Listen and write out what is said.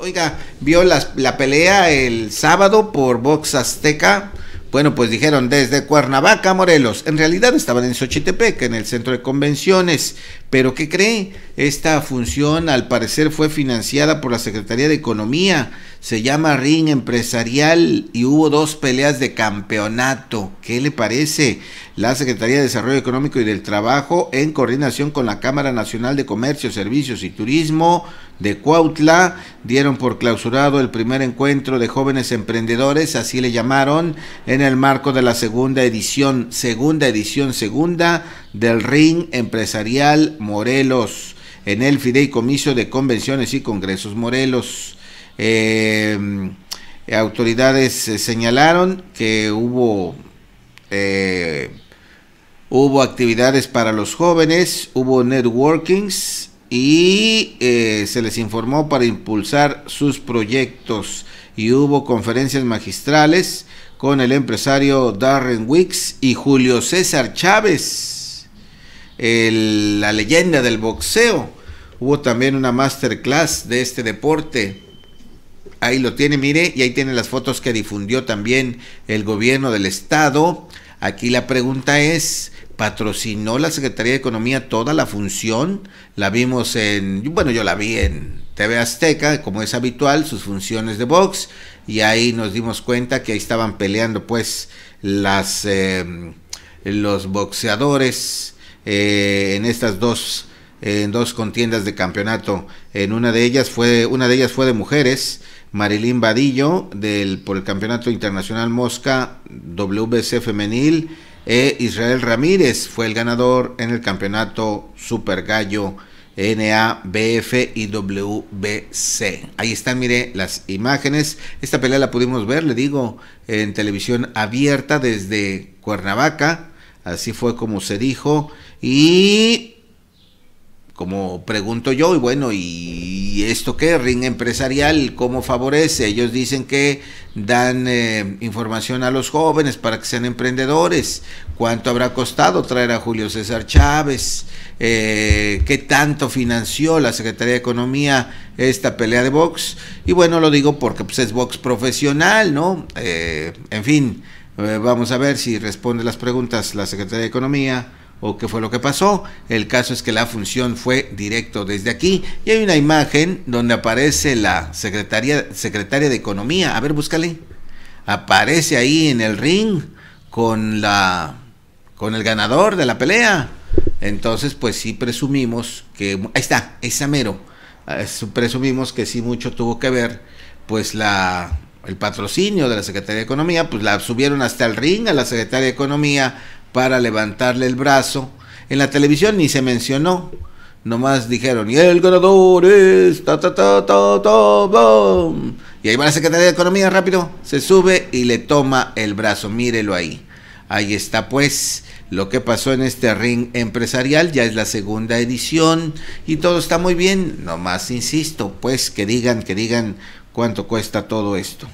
Oiga, vio la, pelea el sábado por Box Azteca. Bueno, pues dijeron desde Cuernavaca, Morelos. En realidad estaban en Xochitepec, en el centro de convenciones. Pero ¿qué cree? Esta función al parecer fue financiada por la Secretaría de Economía. Se llama Ring Empresarial y hubo dos peleas de campeonato. ¿Qué le parece? La Secretaría de Desarrollo Económico y del Trabajo, en coordinación con la Cámara Nacional de Comercio, Servicios y Turismo de Cuautla, dieron por clausurado el primer encuentro de jóvenes emprendedores, así le llamaron, en el marco de la segunda edición, segunda edición segunda del Ring Empresarial Morelos en el Fideicomiso de Convenciones y Congresos Morelos. Eh, autoridades eh, señalaron que hubo, eh, hubo actividades para los jóvenes, hubo networkings y se les informó para impulsar sus proyectos y hubo conferencias magistrales con el empresario Darren Wicks y Julio César Chávez el, la leyenda del boxeo. Hubo también una masterclass de este deporte. Ahí lo tiene, mire, y ahí tiene las fotos que difundió también el gobierno del estado. Aquí la pregunta es, ¿patrocinó la Secretaría de Economía toda la función? La vimos en, bueno, yo la vi en TV Azteca, como es habitual, sus funciones de box, y ahí nos dimos cuenta que ahí estaban peleando pues las, eh, los boxeadores eh, en estas dos en dos contiendas de campeonato. En una de ellas fue una de ellas fue de mujeres, Marilín Vadillo del por el Campeonato Internacional Mosca WBC femenil e Israel Ramírez fue el ganador en el Campeonato Super Gallo NABF y WBC. Ahí están, mire, las imágenes. Esta pelea la pudimos ver, le digo, en televisión abierta desde Cuernavaca Así fue como se dijo. Y como pregunto yo, y bueno, ¿y esto qué? Ring empresarial, ¿cómo favorece? Ellos dicen que dan eh, información a los jóvenes para que sean emprendedores. ¿Cuánto habrá costado traer a Julio César Chávez? Eh, ¿Qué tanto financió la Secretaría de Economía esta pelea de box? Y bueno, lo digo porque pues, es box profesional, ¿no? Eh, en fin eh, vamos a ver si responde las preguntas la Secretaría de Economía o qué fue lo que pasó. El caso es que la función fue directo desde aquí y hay una imagen donde aparece la secretaria, secretaria de Economía. A ver, búscale. Aparece ahí en el ring con la con el ganador de la pelea. Entonces, pues sí presumimos que ahí está, es amero ah, Presumimos que sí mucho tuvo que ver pues la el patrocinio de la Secretaría de Economía, pues la subieron hasta el ring a la Secretaría de Economía para levantarle el brazo. En la televisión ni se mencionó, nomás dijeron, y el ganador es... Ta, ta, ta, Y ahí va la Secretaría de Economía rápido, se sube y le toma el brazo, mírelo ahí. Ahí está pues lo que pasó en este ring empresarial, ya es la segunda edición y todo está muy bien, nomás insisto, pues que digan, que digan cuánto cuesta todo esto.